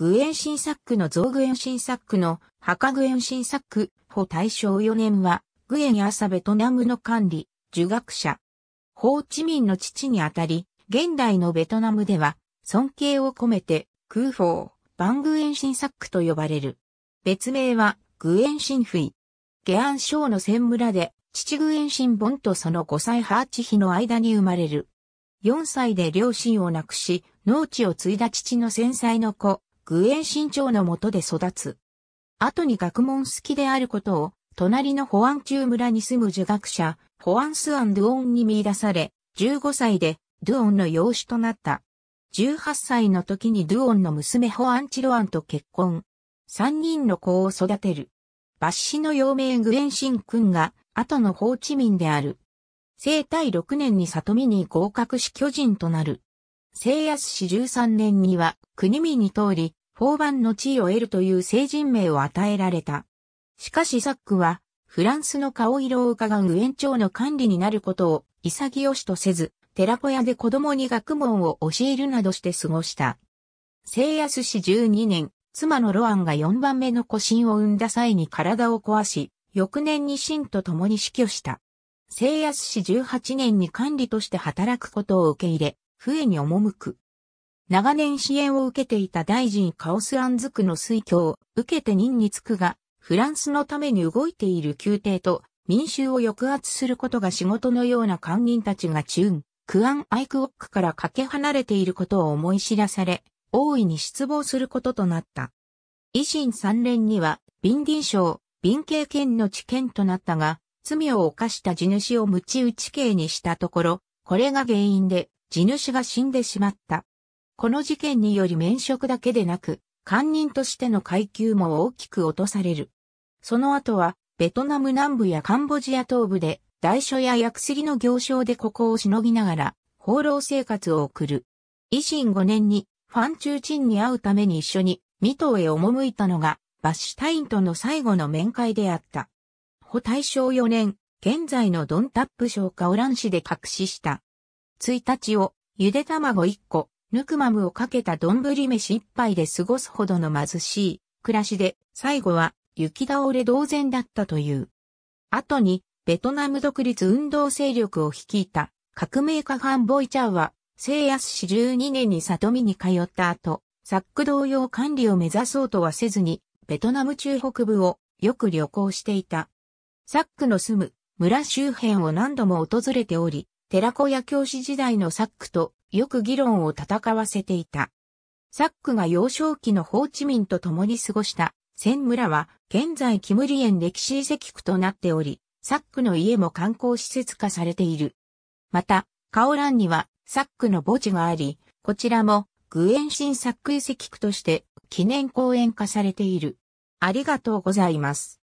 グエン新作区の増グエン新作区の墓グエン新作区、法大正4年は、グエン朝ベトナムの管理、儒学者。法治民の父にあたり、現代のベトナムでは、尊敬を込めて、空砲、バングエン新作区と呼ばれる。別名は、グエン新イ下安省の千村で、父グエン新本とその5歳ハーチヒの間に生まれる。4歳で両親を亡くし、農地を継いだ父の戦災の子、具ン新潮の下で育つ。後に学問好きであることを、隣の保安中村に住む儒学者、ホアンス・アン・ドゥオンに見出され、15歳でドゥオンの養子となった。18歳の時にドゥオンの娘ホアン・チロアンと結婚。3人の子を育てる。抜歯の幼名グエンシン君が、後のホーチミンである。生体6年に里見に合格し巨人となる。生安史13年には国見に通り、法番の地位を得るという聖人名を与えられた。しかしサックは、フランスの顔色を伺う園長の管理になることを潔しとせず、寺子屋で子供に学問を教えるなどして過ごした。聖安氏12年、妻のロアンが4番目の子心を産んだ際に体を壊し、翌年に神と共に死去した。聖安氏18年に管理として働くことを受け入れ、笛に赴く。長年支援を受けていた大臣カオスアンズクの推挙を受けて任につくが、フランスのために動いている宮廷と民衆を抑圧することが仕事のような官人たちがチューン、クアン・アイクオックからかけ離れていることを思い知らされ、大いに失望することとなった。維新三連には、ビンディ賞、ン刑権の知見となったが、罪を犯した地主を無知打ち刑にしたところ、これが原因で、地主が死んでしまった。この事件により免職だけでなく、官人としての階級も大きく落とされる。その後は、ベトナム南部やカンボジア東部で、代書や薬の行商でここをしのぎながら、放浪生活を送る。維新5年に、ファン中鎮に会うために一緒に、ミトへ赴いたのが、バッシュタインとの最後の面会であった。保大正4年、現在のドンタップ省カオラン市で隠しした。1日を、ゆで卵1個、ヌクマムをかけた丼飯一杯で過ごすほどの貧しい暮らしで、最後は雪倒れ同然だったという。後に、ベトナム独立運動勢力を率いた革命家ファン・ボイチャーは、聖安市12年に里見に通った後、サック同様管理を目指そうとはせずに、ベトナム中北部をよく旅行していた。サックの住む村周辺を何度も訪れており、寺子屋教師時代のサックとよく議論を戦わせていた。サックが幼少期のホーチミンと共に過ごした、仙村は、現在キムリ園歴史遺跡区となっており、サックの家も観光施設化されている。また、カオランには、サックの墓地があり、こちらも、グエンシンサック遺跡区として、記念公園化されている。ありがとうございます。